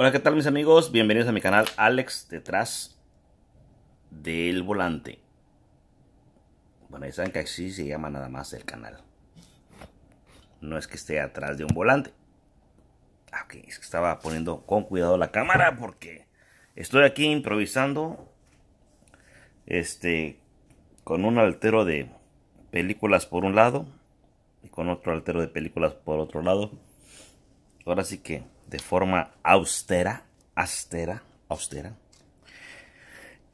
Hola, ¿qué tal mis amigos? Bienvenidos a mi canal Alex detrás del volante. Bueno, ya saben que así se llama nada más el canal. No es que esté atrás de un volante. Ah, ok, es que estaba poniendo con cuidado la cámara porque estoy aquí improvisando. Este, con un altero de películas por un lado y con otro altero de películas por otro lado. Ahora sí que de forma austera, austera, austera.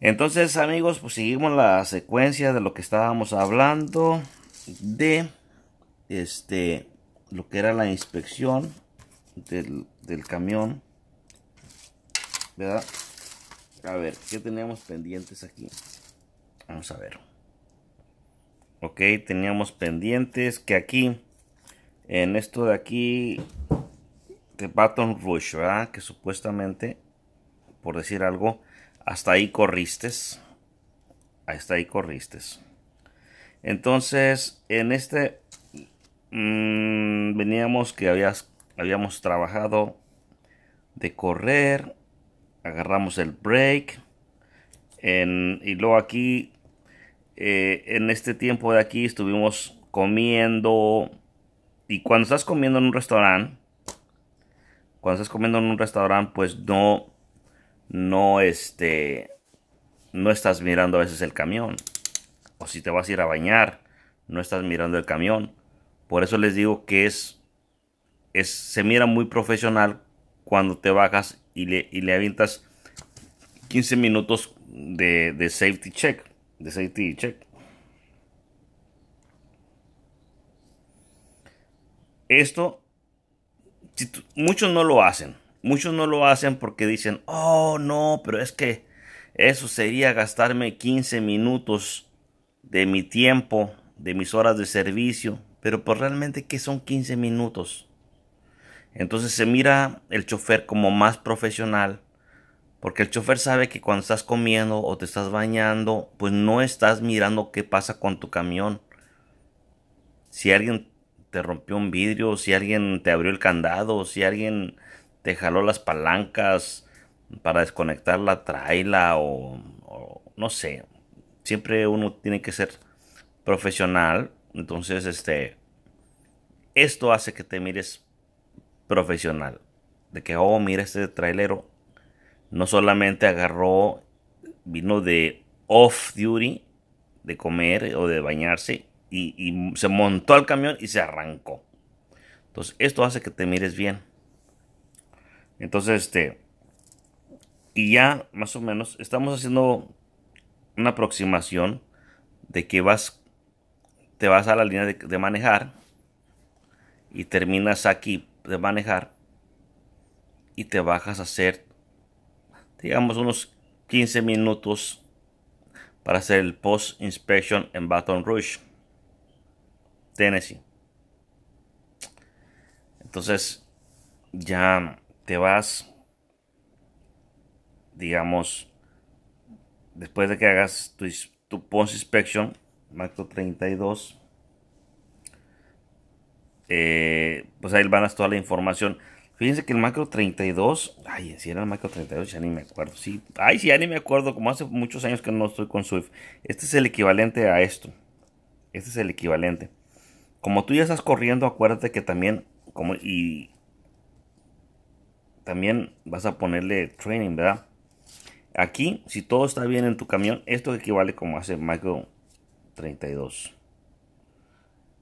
Entonces, amigos, pues seguimos la secuencia de lo que estábamos hablando de este lo que era la inspección del, del camión. ¿Verdad? A ver, ¿qué teníamos pendientes aquí? Vamos a ver. Ok, teníamos pendientes que aquí, en esto de aquí, de Baton Rouge, Que supuestamente, por decir algo, hasta ahí corriste. Hasta ahí corriste. Entonces, en este mm, veníamos que habías, habíamos trabajado de correr, agarramos el break, en, y luego aquí, eh, en este tiempo de aquí, estuvimos comiendo, y cuando estás comiendo en un restaurante, cuando estás comiendo en un restaurante, pues no, no, este, no estás mirando a veces el camión. O si te vas a ir a bañar, no estás mirando el camión. Por eso les digo que es, se mira muy profesional cuando te bajas y le, y le avientas 15 minutos de, de safety check. De safety check. Esto muchos no lo hacen. Muchos no lo hacen porque dicen, oh no, pero es que eso sería gastarme 15 minutos de mi tiempo, de mis horas de servicio. Pero pues realmente, ¿qué son 15 minutos? Entonces se mira el chofer como más profesional, porque el chofer sabe que cuando estás comiendo o te estás bañando, pues no estás mirando qué pasa con tu camión. Si alguien te rompió un vidrio, si alguien te abrió el candado, si alguien te jaló las palancas para desconectar la traila o, no sé. Siempre uno tiene que ser profesional. Entonces, este, esto hace que te mires profesional. De que, oh, mira este trailero. No solamente agarró, vino de off duty, de comer o de bañarse, y, se montó al camión y se arrancó. Entonces, esto hace que te mires bien. Entonces, este, y ya más o menos estamos haciendo una aproximación de que vas, te vas a la línea de, de manejar y terminas aquí de manejar y te bajas a hacer, digamos, unos 15 minutos para hacer el post inspection en Baton Rouge. Tennessee. Entonces, ya te vas, digamos, después de que hagas tu, post inspection, Macro 32, eh, pues ahí van a toda la información. Fíjense que el macro 32, ay, si era el macro 32 ya ni me acuerdo. Sí, ay, si ya ni me acuerdo, como hace muchos años que no estoy con Swift. Este es el equivalente a esto. Este es el equivalente. Como tú ya estás corriendo, acuérdate que también, como también vas a ponerle training, ¿verdad? Aquí, si todo está bien en tu camión, esto equivale como hace Micro 32.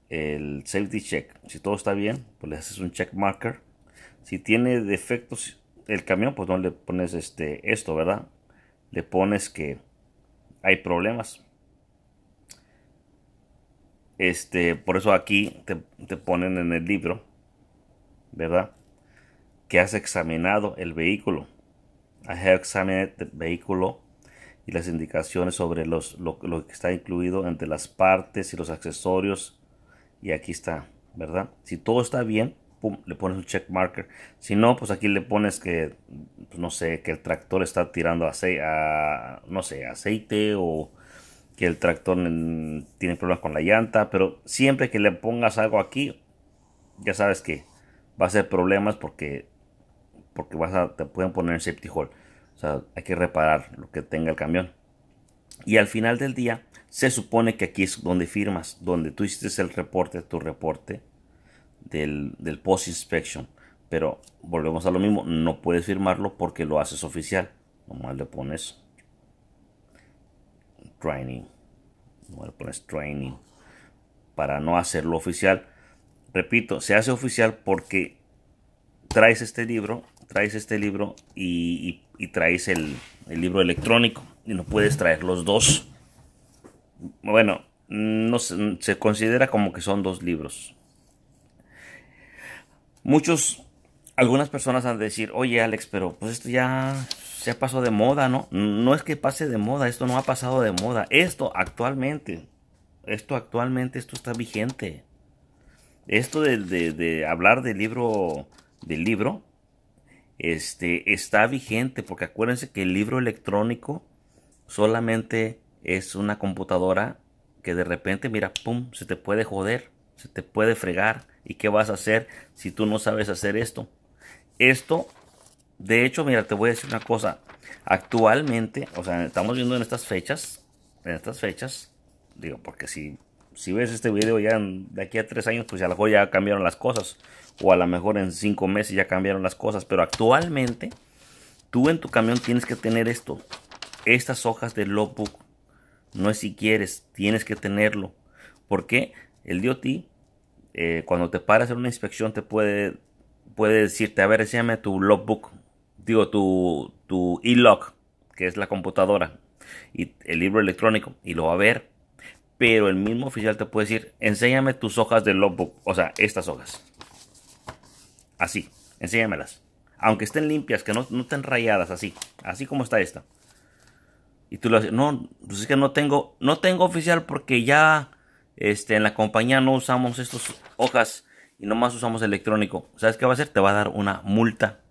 El safety check. Si todo está bien, pues le haces un check marker. Si tiene defectos el camión, pues no le pones este, esto, ¿verdad? Le pones que hay problemas. Este, por eso aquí te, ponen en el libro, ¿verdad? Que has examinado el vehículo. has examinado el vehículo y las indicaciones sobre los, lo, que está incluido entre las partes y los accesorios. Y aquí está, ¿verdad? Si todo está bien, pum, le pones un check marker. Si no, pues aquí le pones que, pues, no sé, que el tractor está tirando no sé, aceite o que el tractor tiene problemas con la llanta, pero siempre que le pongas algo aquí, ya sabes que va a ser problemas porque, porque vas a, te pueden poner en safety O sea, hay que reparar lo que tenga el camión. Y al final del día, se supone que aquí es donde firmas, donde tú hiciste el reporte, tu reporte del, del post inspection. Pero volvemos a lo mismo, no puedes firmarlo porque lo haces oficial. Nomás le pones training. training. Para no hacerlo oficial. Repito, se hace oficial porque traes este libro, traes este libro y, traes el, libro electrónico. Y no puedes traer los dos. Bueno, no se, considera como que son dos libros. Muchos, algunas personas han de decir, oye Alex, pero pues esto ya ha pasado de moda, ¿no? No es que pase de moda, esto no ha pasado de moda. Esto actualmente, esto actualmente, esto está vigente. Esto de, hablar del libro, del libro, este, está vigente, porque acuérdense que el libro electrónico solamente es una computadora que de repente, mira, pum, se te puede joder, se te puede fregar. ¿Y qué vas a hacer si tú no sabes hacer esto? Esto de hecho, mira, te voy a decir una cosa. Actualmente, o sea, estamos viendo en estas fechas, en estas fechas, digo, porque si, si ves este video ya de aquí a tres años, pues a lo mejor ya cambiaron las cosas. O a lo mejor en cinco meses ya cambiaron las cosas. Pero actualmente, tú en tu camión tienes que tener esto. Estas hojas de logbook. No es si quieres, tienes que tenerlo. Porque el DOT, eh, cuando te para hacer una inspección, te puede, puede decirte, a ver, enséñame tu logbook digo, tu, tu e-log, que es la computadora, y el libro electrónico, y lo va a ver. Pero el mismo oficial te puede decir, enséñame tus hojas de logbook, o sea, estas hojas. Así, enséñamelas. Aunque estén limpias, que no, estén rayadas, así, así como está esta. Y tú lo haces, no, pues es que no tengo, no tengo oficial porque ya este, en la compañía no usamos estas hojas y nomás usamos electrónico. ¿Sabes qué va a hacer? Te va a dar una multa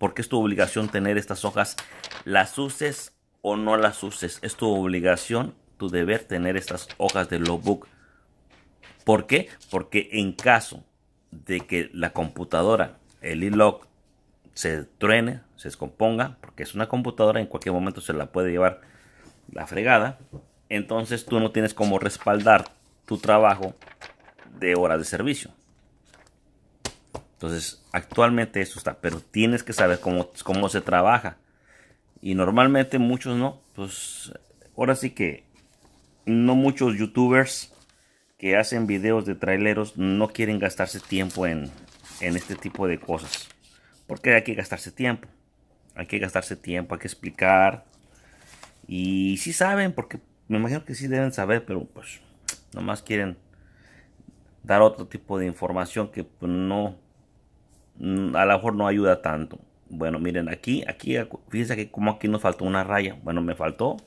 porque es tu obligación tener estas hojas, las uses o no las uses. Es tu obligación, tu deber tener estas hojas de logbook. ¿Por qué? Porque en caso de que la computadora, el e-log, se truene, se descomponga, porque es una computadora, en cualquier momento se la puede llevar la fregada, entonces tú no tienes como respaldar tu trabajo de horas de servicio. Entonces, actualmente eso está, pero tienes que saber cómo, cómo se trabaja. Y normalmente muchos no, pues ahora sí que no muchos youtubers que hacen videos de traileros no quieren gastarse tiempo en, en este tipo de cosas. Porque hay que gastarse tiempo. Hay que gastarse tiempo, hay que explicar. Y si saben, porque me imagino que sí deben saber, pero pues nomás quieren dar otro tipo de información que pues, no Mm, a lo mejor no ayuda tanto. Bueno, miren aquí, aquí, fíjense que como aquí nos faltó una raya. Bueno, me faltó,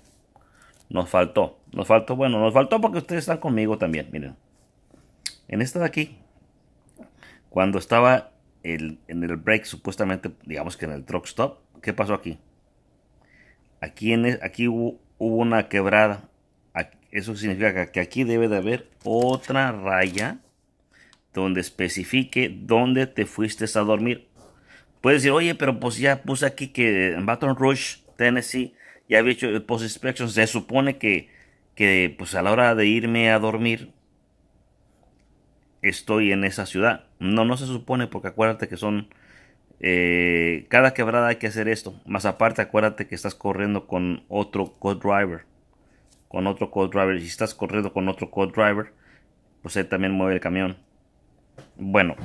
nos faltó, nos faltó, bueno, nos faltó porque ustedes están conmigo también, miren. En esta de aquí, cuando estaba en el break, supuestamente, digamos que en el truck stop, ¿qué pasó aquí? Aquí, en, e, aquí hubo, una quebrada. eso significa que aquí debe de haber otra raya donde especifique dónde te fuiste a dormir. Puedes decir, oye, pero pues ya puse aquí que en Baton Rouge, Tennessee, ya había hecho el post inspection. Se supone que, pues a la hora de irme a dormir, estoy en esa ciudad. No, no se supone, porque acuérdate que son... Eh, cada quebrada hay que hacer esto. Más aparte, acuérdate que estás corriendo con otro co-driver. Con otro co-driver. Si estás corriendo con otro co-driver, pues él también mueve el camión. Bueno,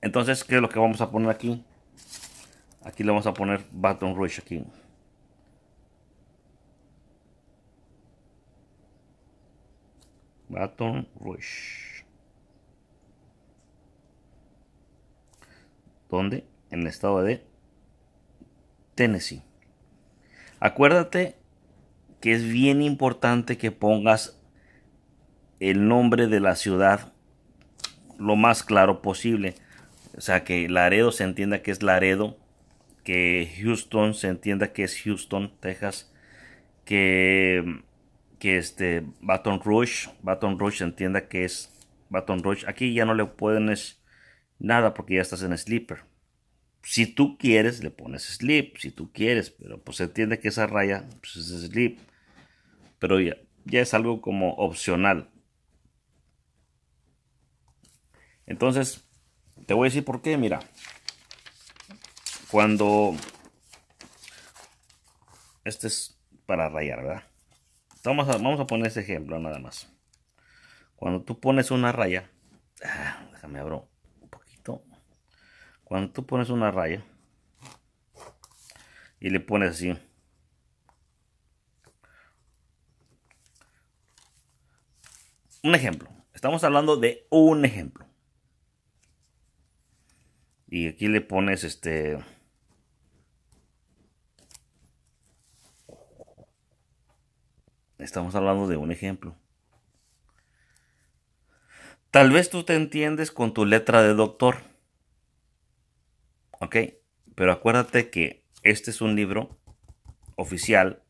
entonces, ¿qué es lo que vamos a poner aquí? Aquí le vamos a poner Baton Rouge aquí. Baton Rouge. ¿Dónde? En el estado de Tennessee. Acuérdate que es bien importante que pongas el nombre de la ciudad lo más claro posible. O sea, que Laredo se entienda que es Laredo, que Houston se entienda que es Houston, Texas, que, que este Baton Rouge, Baton Rouge se entienda que es Baton Rouge. Aquí ya no le pueden es nada porque ya estás en sleeper. Si tú quieres, le pones sleep, si tú quieres, pero pues se entiende que esa raya pues, es sleep. Pero ya, ya es algo como opcional. Entonces, te voy a decir por qué, mira. Cuando... Este es para rayar, ¿verdad? Vamos a, poner este ejemplo nada más. Cuando tú pones una raya... Ah, déjame abro un poquito. Cuando tú pones una raya... Y le pones así. Un ejemplo. Estamos hablando de un ejemplo y aquí le pones este Estamos hablando de un ejemplo. Tal vez tú te entiendes con tu letra de doctor. Ok, pero acuérdate que este es un libro oficial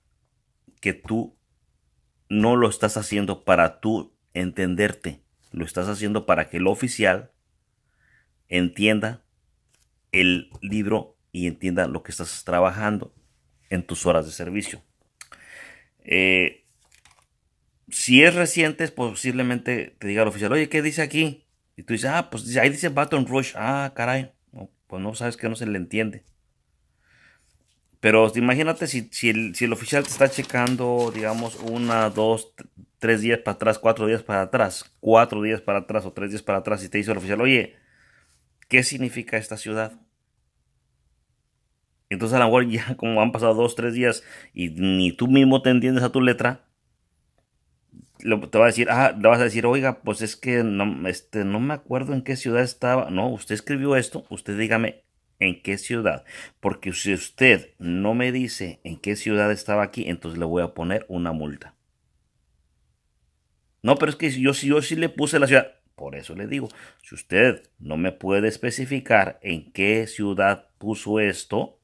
que tú no lo estás haciendo para tú entenderte. Lo estás haciendo para que el oficial entienda el libro y entienda lo que estás trabajando en tus horas de servicio. Eh, si es reciente, posiblemente te diga el oficial, oye, ¿qué dice aquí? Y tú dices, ah, pues ahí dice Baton Rush. Ah, caray. pues no sabes que no se le entiende. Pero imagínate si, el, si, el, oficial te está checando, digamos, una, dos, tres días para atrás, cuatro días para atrás, cuatro días para atrás o tres días para atrás, y te dice el oficial, oye, ¿qué significa esta ciudad? entonces a lo mejor ya como han pasado dos, tres días y ni tú mismo te entiendes a tu letra, te va a decir, ah, le vas a decir, oiga, pues es que no, este, no me acuerdo en qué ciudad estaba. No, usted escribió esto, usted dígame en qué ciudad. Porque si usted no me dice en qué ciudad estaba aquí, entonces le voy a poner una multa. No, pero es que yo, yo sí le puse la ciudad. Por eso le digo, si usted no me puede especificar en qué ciudad puso esto,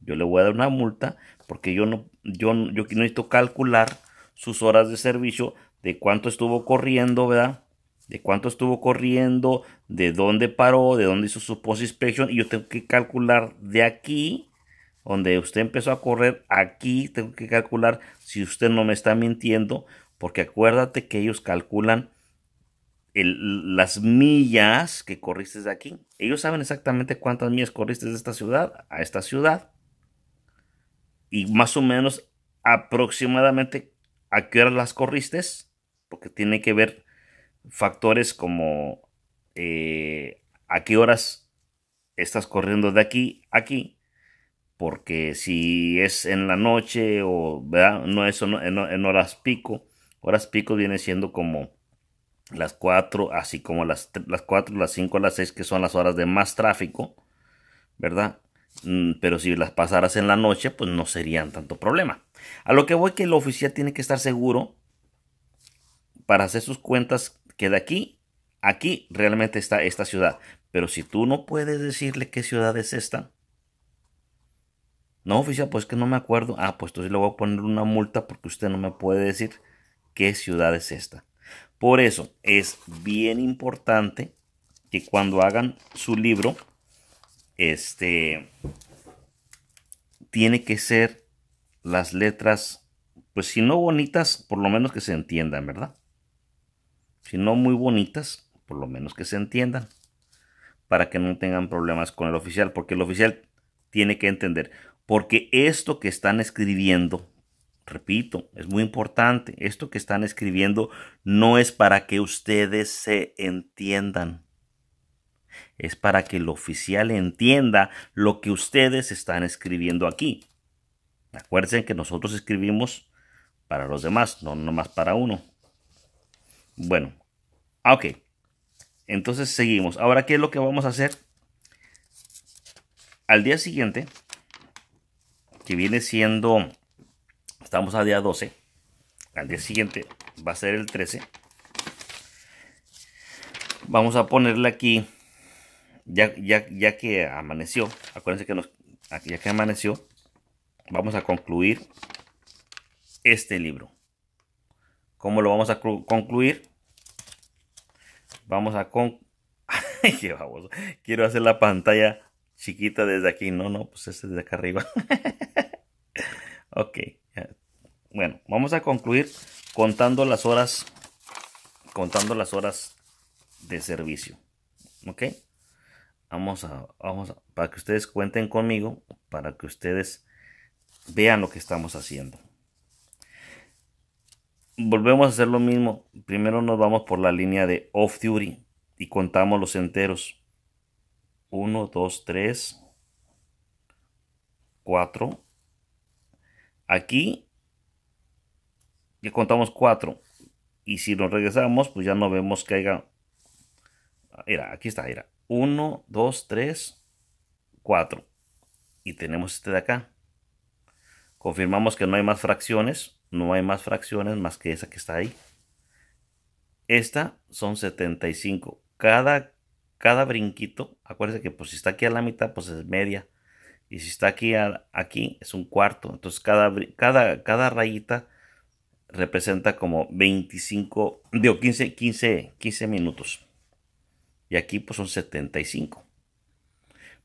yo le voy a dar una multa porque yo no, yo, yo necesito calcular sus horas de servicio, de cuánto estuvo corriendo, ¿verdad? De cuánto estuvo corriendo, de dónde paró, de dónde hizo su post inspection. Y yo tengo que calcular de aquí, donde usted empezó a correr, aquí tengo que calcular si usted no me está mintiendo. Porque acuérdate que ellos calculan las millas que corriste de aquí. Ellos saben exactamente cuántas millas corriste de esta ciudad a esta ciudad y más o menos aproximadamente a qué horas las corriste, porque tiene que ver factores como eh, a qué horas estás corriendo de aquí a aquí, porque si es en la noche o ¿verdad? no eso no, en, horas pico, horas pico viene siendo como las 4, así como las, las 4, las 5, las 6, que son las horas de más tráfico, ¿verdad? Mm, pero si las pasaras en la noche, pues no serían tanto problema. A lo que voy que el oficial tiene que estar seguro para hacer sus cuentas que de aquí, aquí realmente está esta ciudad. Pero si tú no puedes decirle qué ciudad es esta, no oficial, pues que no me acuerdo. Ah, pues entonces le voy a poner una multa porque usted no me puede decir qué ciudad es esta. Por eso es bien importante que cuando hagan su libro, este, tiene que ser las letras, pues si no bonitas, por lo menos que se entiendan, ¿verdad? Si no muy bonitas, por lo menos que se entiendan, para que no tengan problemas con el oficial, porque el oficial tiene que entender, porque esto que están escribiendo, repito, es muy importante, esto que están escribiendo no es para que ustedes se entiendan es para que el oficial entienda lo que ustedes están escribiendo aquí. Acuérdense que nosotros escribimos para los demás, no nomás para uno. Bueno, ah, ok. Entonces seguimos. Ahora, ¿qué es lo que vamos a hacer? Al día siguiente, que viene siendo, estamos a día 12, al día siguiente va a ser el 13. Vamos a ponerle aquí ya, que amaneció, acuérdense que nos, ya que amaneció, vamos a concluir este libro. ¿Cómo lo vamos a concluir? Vamos a con... Qué baboso. Quiero hacer la pantalla chiquita desde aquí. No, no, pues este desde acá arriba. ok. Bueno, vamos a concluir contando las horas. Contando las horas de servicio. ¿Ok? Vamos a, vamos para que ustedes cuenten conmigo, para que ustedes vean lo que estamos haciendo. Volvemos a hacer lo mismo. Primero nos vamos por la línea de off duty y contamos los enteros. 1, 2, 3, 4. Aquí ya contamos 4. Y si nos regresamos, pues ya no vemos que haya... Era, aquí está, era. 1, 2, 3, 4. Y tenemos este de acá. Confirmamos que no hay más fracciones. No hay más fracciones más que esa que está ahí. Esta son 75. Cada, cada brinquito, acuérdense que pues, si está aquí a la mitad, pues es media. Y si está aquí, aquí es un cuarto. Entonces cada, cada, cada rayita representa como 25, digo 15, 15, 15 minutos. Y aquí pues son 75.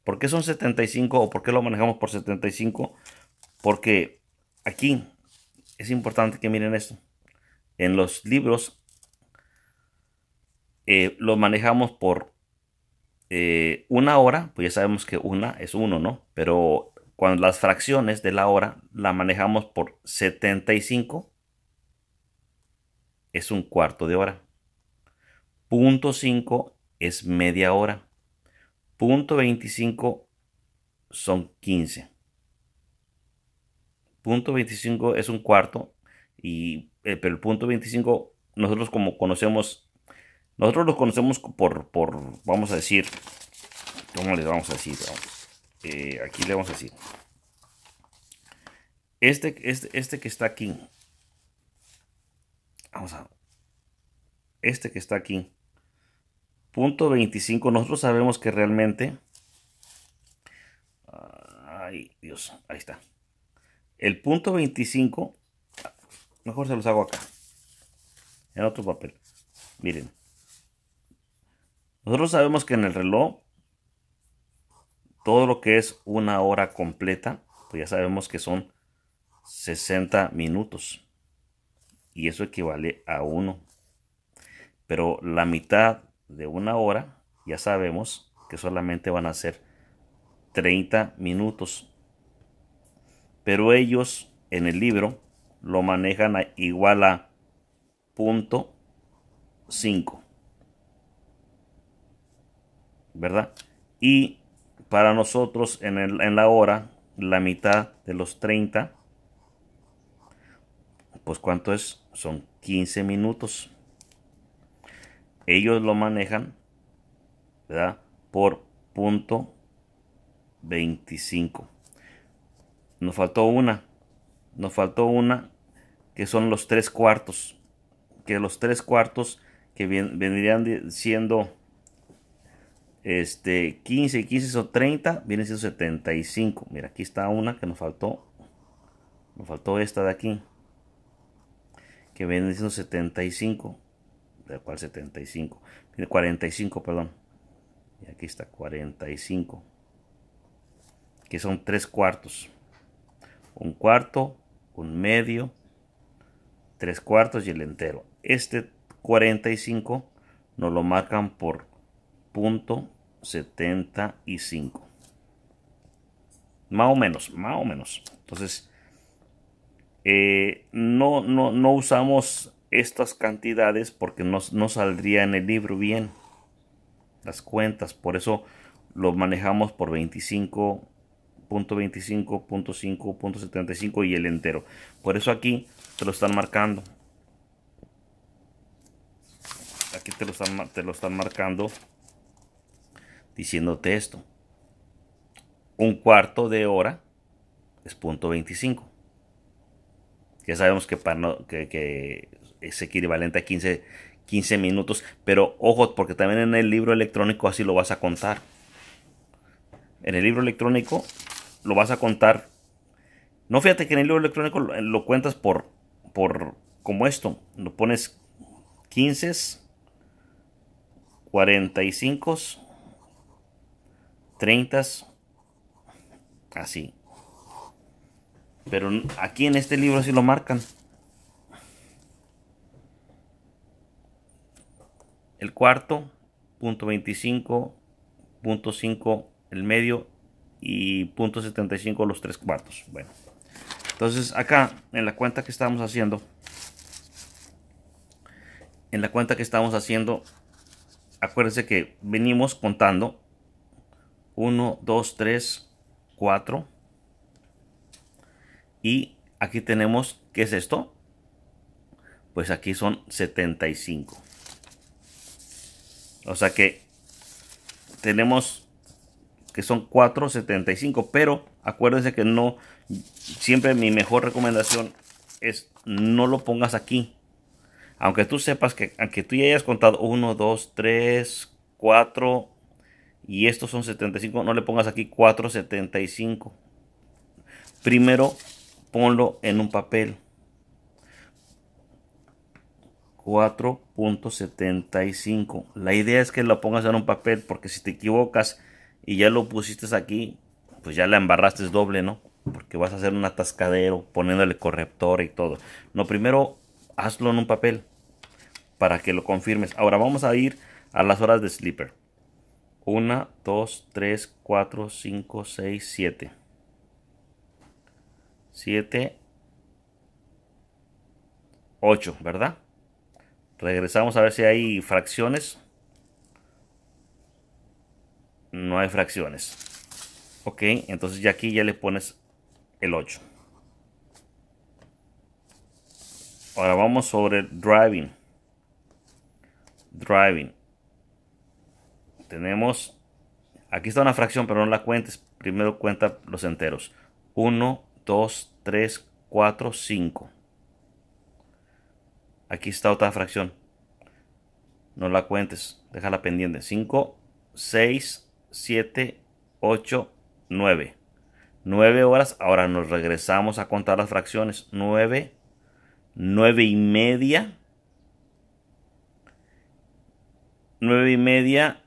¿Por qué son 75 o por qué lo manejamos por 75? Porque aquí es importante que miren esto. En los libros eh, lo manejamos por eh, una hora, pues ya sabemos que una es uno, ¿no? Pero cuando las fracciones de la hora la manejamos por 75, es un cuarto de hora. Punto 5 es media hora. Punto 25 son 15. Punto 25 es un cuarto. Y, eh, pero el punto 25 nosotros como conocemos, nosotros lo conocemos por, por vamos a decir, ¿cómo le vamos a decir? Eh, aquí le vamos a decir. Este, este, este que está aquí. Vamos a. Este que está aquí punto 25. Nosotros sabemos que realmente... Ay, Dios, ahí está. El punto 25, mejor se los hago acá, en otro papel. Miren, nosotros sabemos que en el reloj, todo lo que es una hora completa, pues ya sabemos que son 60 minutos. Y eso equivale a 1. Pero la mitad de una hora, ya sabemos que solamente van a ser 30 minutos. Pero ellos en el libro lo manejan igual a punto 5. ¿Verdad? Y para nosotros en, el, en, la hora, la mitad de los 30, pues cuánto es? Son 15 minutos ellos lo manejan, ¿verdad? Por punto 25. Nos faltó una, nos faltó una que son los tres cuartos, que los tres cuartos que vendrían siendo este 15 y 15 son 30, vienen siendo 75. Mira, aquí está una que nos faltó. Nos faltó esta de aquí. Que viene siendo 75 del cual 75, 45, perdón. Y aquí está 45, que son tres cuartos. Un cuarto, un medio, tres cuartos y el entero. Este 45 nos lo marcan por punto 75. Más o menos, más o menos. Entonces, eh, no, no, no usamos estas cantidades porque no, no saldría en el libro bien las cuentas. Por eso lo manejamos por 25.25.5.75 y el entero. Por eso aquí te lo están marcando. Aquí te lo están, te lo están marcando diciéndote esto. Un cuarto de hora es punto .25. Ya sabemos que, para no, que, que es equivalente a 15, minutos. Pero ojo, porque también en el libro electrónico así lo vas a contar. En el libro electrónico lo vas a contar. No fíjate que en el libro electrónico lo, cuentas por, por como esto. Lo pones 15, 45, 30, así. Pero aquí en este libro así lo marcan. el cuarto, punto 25, punto 5 el medio y punto 75 los tres cuartos. Bueno, entonces acá en la cuenta que estamos haciendo, en la cuenta que estamos haciendo, acuérdense que venimos contando 1, 2, 3, 4 y aquí tenemos, ¿qué es esto? Pues aquí son 75. O sea que tenemos que son 4.75, pero acuérdense que no, siempre mi mejor recomendación es no lo pongas aquí. Aunque tú sepas que, aunque tú ya hayas contado 1, 2, 3, 4 y estos son 75, no le pongas aquí 4.75. Primero ponlo en un papel 4.75. La idea es que lo pongas en un papel porque si te equivocas y ya lo pusiste aquí, pues ya la embarraste doble, ¿no? Porque vas a hacer un atascadero poniéndole corrector y todo. No, primero hazlo en un papel para que lo confirmes. Ahora vamos a ir a las horas de sleeper. 1, 2, 3, 4, 5, 6, 7. 7, 8, ¿verdad? Regresamos a ver si hay fracciones. No hay fracciones. Ok, entonces ya aquí ya le pones el 8. Ahora vamos sobre driving. Driving. Tenemos, aquí está una fracción, pero no la cuentes. Primero cuenta los enteros. 1, 2, 3, 4, 5. Aquí está otra fracción. No la cuentes, déjala pendiente. 5, 6, 7, 8, 9. 9 horas. Ahora nos regresamos a contar las fracciones. 9, 9 y media. 9 y media,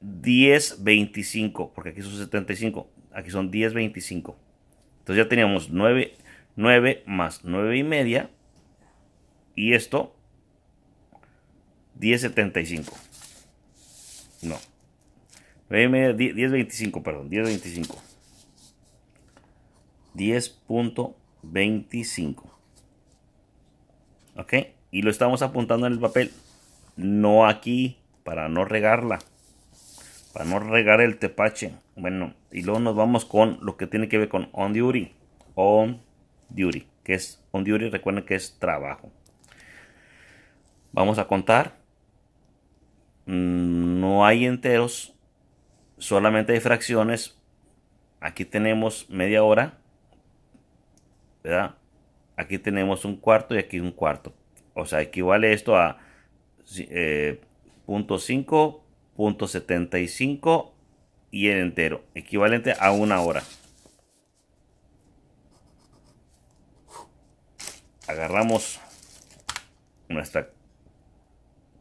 10, 25. Porque aquí son 75. Aquí son 10, 25. Entonces ya teníamos 9, 9 más 9 y media y esto, 10.75. No. 10.25, perdón, 10.25. 10.25. ¿Ok? Y lo estamos apuntando en el papel. No aquí, para no regarla. Para no regar el tepache. Bueno, y luego nos vamos con lo que tiene que ver con on duty. On duty, que es on duty, recuerden que es trabajo. Vamos a contar. Mm, no hay enteros, solamente hay fracciones. Aquí tenemos media hora, ¿verdad? Aquí tenemos un cuarto y aquí un cuarto. O sea, equivale esto a eh, punto y el entero, equivalente a una hora. Agarramos nuestra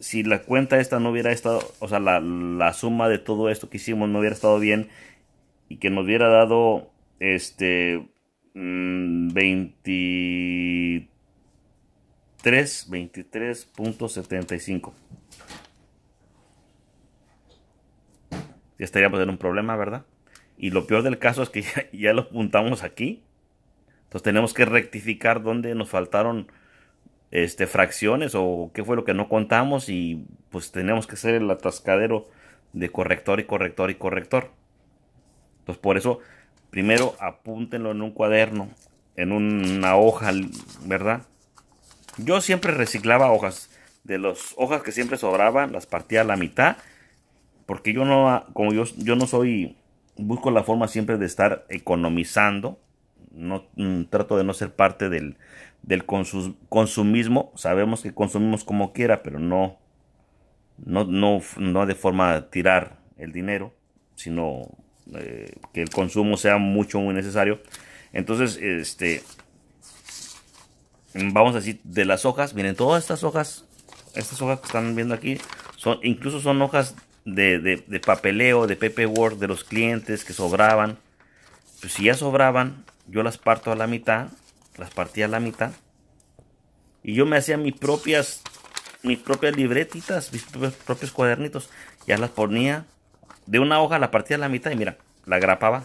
si la cuenta esta no hubiera estado, o sea, la, suma de todo esto que hicimos no hubiera estado bien y que nos hubiera dado este mmm, 23, 23.75. Ya estaríamos en un problema, ¿verdad? Y lo peor del caso es que ya, lo apuntamos aquí. Entonces tenemos que rectificar donde nos faltaron este, fracciones o qué fue lo que no contamos y pues tenemos que hacer el atascadero de corrector y corrector y corrector. Entonces pues, por eso primero apúntenlo en un cuaderno, en una hoja, ¿verdad? Yo siempre reciclaba hojas. De las hojas que siempre sobraban, las partía a la mitad. Porque yo no, como yo, yo no soy, busco la forma siempre de estar economizando. No, mm, trato de no ser parte del, del consumismo, sabemos que consumimos como quiera, pero no, no, no, no de forma de tirar el dinero, sino eh, que el consumo sea mucho, muy necesario. Entonces, este, vamos a decir, de las hojas, miren, todas estas hojas, estas hojas que están viendo aquí, son, incluso son hojas de, de, de papeleo, de paperwork, de los clientes que sobraban. Pues si ya sobraban, yo las parto a la mitad las partía a la mitad. Y yo me hacía mis propias, mis propias libretitas, mis propios, cuadernitos. Ya las ponía de una hoja, la partía a la mitad y mira, la grapaba.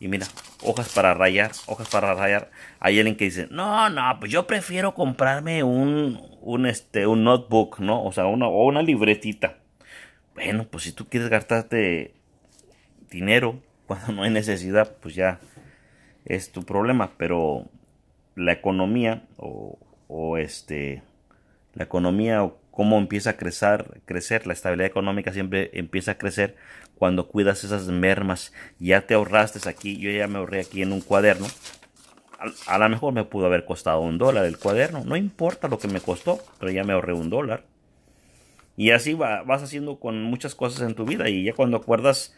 Y mira, hojas para rayar, hojas para rayar. Hay alguien que dice, no, no, pues yo prefiero comprarme un, un, este, un notebook, ¿no? O sea, una, o una libretita. Bueno, pues si tú quieres gastarte dinero cuando no hay necesidad, pues ya es tu problema. Pero la economía o, o este, la economía o cómo empieza a crecer, crecer, la estabilidad económica siempre empieza a crecer cuando cuidas esas mermas. Ya te ahorraste aquí, yo ya me ahorré aquí en un cuaderno. A, lo mejor me pudo haber costado un dólar el cuaderno, no importa lo que me costó, pero ya me ahorré un dólar. Y así vas haciendo con muchas cosas en tu vida y ya cuando acuerdas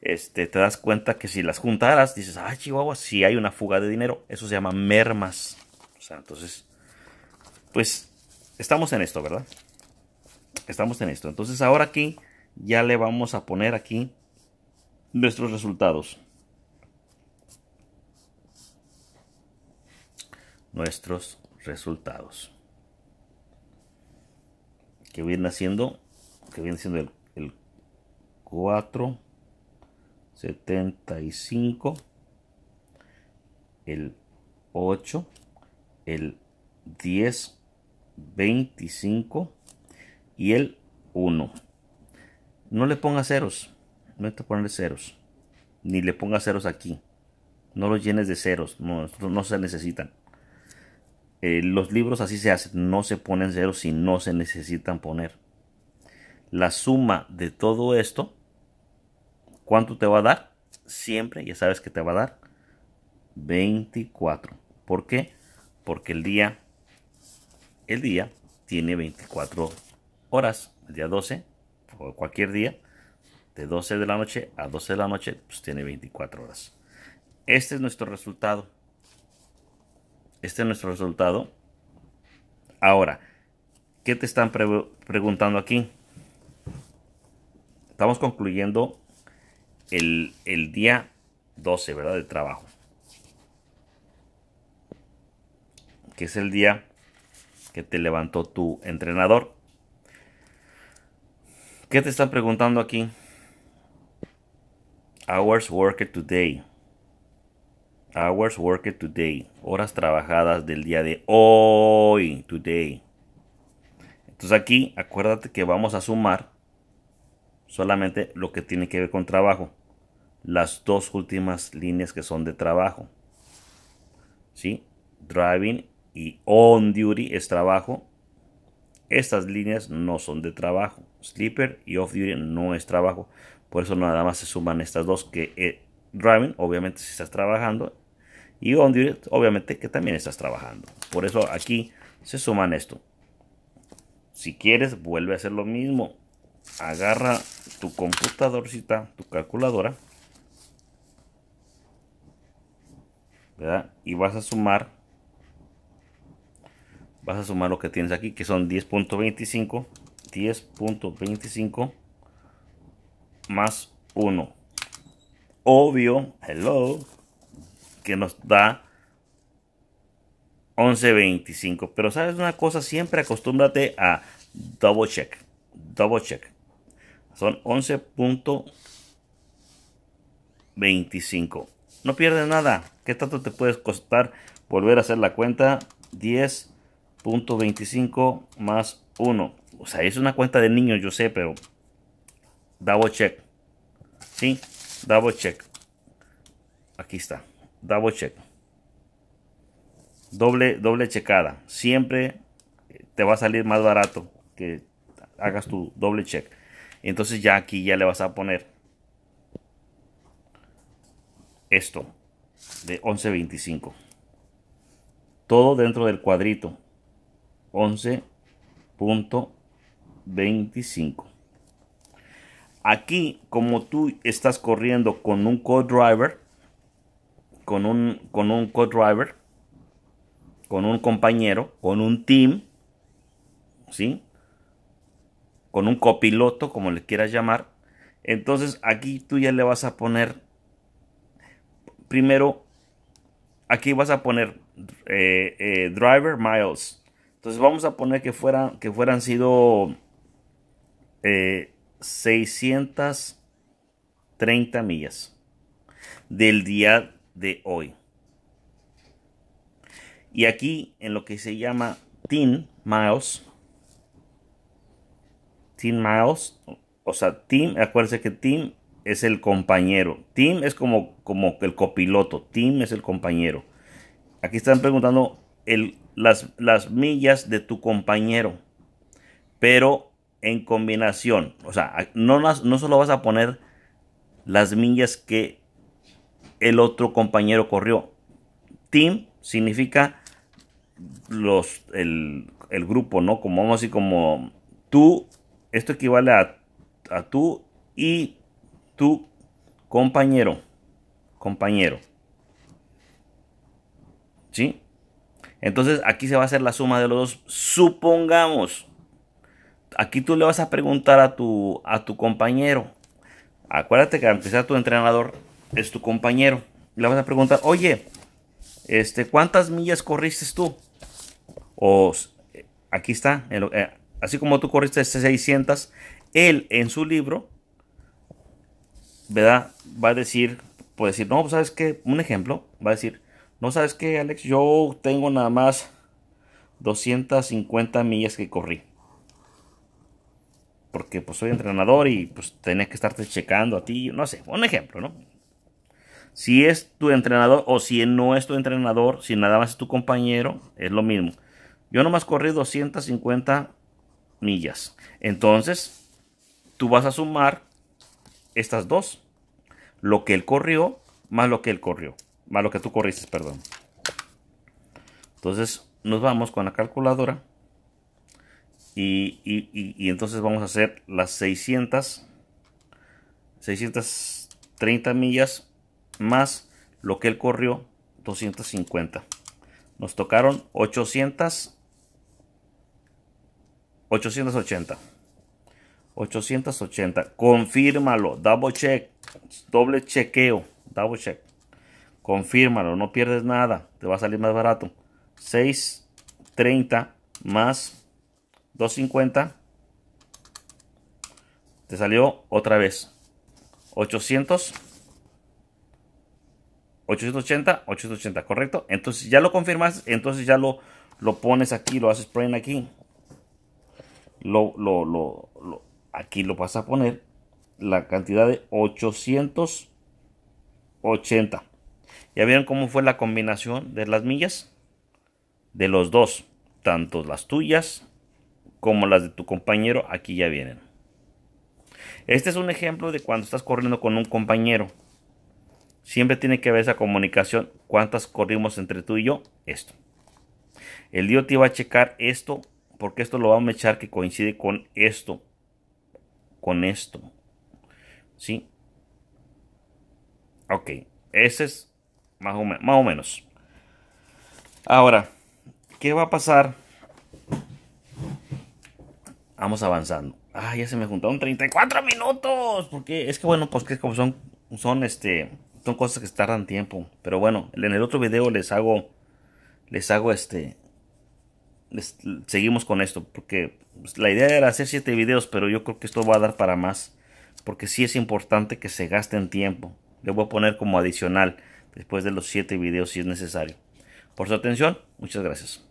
este, te das cuenta que si las juntaras, dices, ay ah, Chihuahua, si hay una fuga de dinero. Eso se llama mermas. O sea, entonces, pues estamos en esto, ¿verdad? Estamos en esto. Entonces ahora aquí ya le vamos a poner aquí nuestros resultados. Nuestros resultados. Que viene haciendo, que viene siendo el, el 4. 75, el 8, el 10, 25 y el 1. No le ponga ceros, no le que ceros, ni le ponga ceros aquí. No los llenes de ceros, no, no se necesitan. Eh, los libros así se hacen, no se ponen ceros si no se necesitan poner. La suma de todo esto ¿Cuánto te va a dar? Siempre, ya sabes que te va a dar 24. ¿Por qué? Porque el día, el día tiene 24 horas. El día 12, o cualquier día, de 12 de la noche a 12 de la noche, pues tiene 24 horas. Este es nuestro resultado. Este es nuestro resultado. Ahora, ¿qué te están preguntando aquí? Estamos concluyendo el, día 12, ¿verdad? De trabajo. Que es el día que te levantó tu entrenador. ¿Qué te están preguntando aquí? Hours worked today. Hours worked today. Horas trabajadas del día de hoy. Today. Entonces aquí acuérdate que vamos a sumar solamente lo que tiene que ver con trabajo las dos últimas líneas que son de trabajo. si Driving y on duty es trabajo. Estas líneas no son de trabajo. Sleeper y off duty no es trabajo. Por eso nada más se suman estas dos que eh, driving, obviamente si estás trabajando, y on duty, obviamente que también estás trabajando. Por eso aquí se suman esto. Si quieres, vuelve a hacer lo mismo. Agarra tu computadorcita, tu calculadora ¿verdad? Y vas a sumar, vas a sumar lo que tienes aquí, que son 10.25, 10.25 más 1. Obvio, hello, que nos da 11.25. Pero sabes una cosa, siempre acostúmbrate a double check. Double check. Son 11.25. No pierdes nada. ¿Qué tanto te puedes costar volver a hacer la cuenta? 10.25 más 1. O sea, es una cuenta de niños, yo sé, pero double check. ¿Sí? Double check. Aquí está. Double check. Doble, doble checada. Siempre eh, te va a salir más barato que hagas tu doble check. Entonces ya aquí ya le vas a poner esto de 11.25. Todo dentro del cuadrito 11.25. Aquí, como tú estás corriendo con un co-driver, con un, con un co-driver, con un compañero, con un team, ¿sí? Con un copiloto, como le quieras llamar. Entonces aquí tú ya le vas a poner primero, aquí vas a poner eh, eh, driver miles. Entonces vamos a poner que fueran, que fueran sido 630 eh, millas del día de hoy. Y aquí en lo que se llama Team Miles, Team Miles, o sea, Team, acuérdense que Team es el compañero. Team es como, como el copiloto. Team es el compañero. Aquí están preguntando las, las millas de tu compañero. Pero en combinación. O sea, no, no solo vas a poner las millas que el otro compañero corrió. Team significa los, el, el grupo, ¿no? Como vamos así como tú, esto equivale a, a tú y tu compañero. Compañero. ¿Sí? Entonces aquí se va a hacer la suma de los dos. Supongamos. Aquí tú le vas a preguntar a tu, a tu compañero. Acuérdate que antes sea tu entrenador, es tu compañero. Le vas a preguntar, oye, este, ¿cuántas millas corriste tú? O aquí está, eh, así como tú corriste 600, él en su libro ¿verdad? Va a decir, puede decir, no, ¿sabes qué? Un ejemplo, va a decir, no, ¿sabes qué, Alex? Yo tengo nada más 250 millas que corrí. Porque pues soy entrenador y pues tenés que estarte checando a ti, no sé, un ejemplo, ¿no? Si es tu entrenador o si no es tu entrenador, si nada más es tu compañero, es lo mismo. Yo nomás corrí 250 millas. Entonces, tú vas a sumar estas dos. Lo que él corrió, más lo que él corrió. Más lo que tú corriste, perdón. Entonces nos vamos con la calculadora. Y, entonces vamos a hacer las 600. 630 millas más lo que él corrió 250 nos tocaron 800 880 880. Confírmalo. Double check. Doble chequeo. Double check. Confírmalo. No pierdes nada. Te va a salir más barato. 630 más 250. Te salió otra vez. 800. 880, 880, ¿correcto? Entonces ya lo confirmas, entonces ya lo, lo pones aquí, lo haces print aquí. Lo, lo, lo, aquí lo vas a poner la cantidad de 880. ¿Ya vieron cómo fue la combinación de las millas? De los dos, tanto las tuyas como las de tu compañero, aquí ya vienen. Este es un ejemplo de cuando estás corriendo con un compañero. Siempre tiene que haber esa comunicación, cuántas corrimos entre tú y yo, esto. El DIO te va a checar esto, porque esto lo vamos a echar que coincide con esto con esto. ¿Sí? Ok, ese es más o, más o menos. Ahora, ¿qué va a pasar? Vamos avanzando. Ah, ya se me juntaron 34 minutos. Porque es que bueno, pues que como son, son este, son cosas que tardan tiempo. Pero bueno, en el otro video les hago, les hago este, seguimos con esto. Porque pues, la idea era hacer siete videos, pero yo creo que esto va a dar para más. Porque sí es importante que se gaste en tiempo. Le voy a poner como adicional después de los siete videos si es necesario. Por su atención, muchas gracias.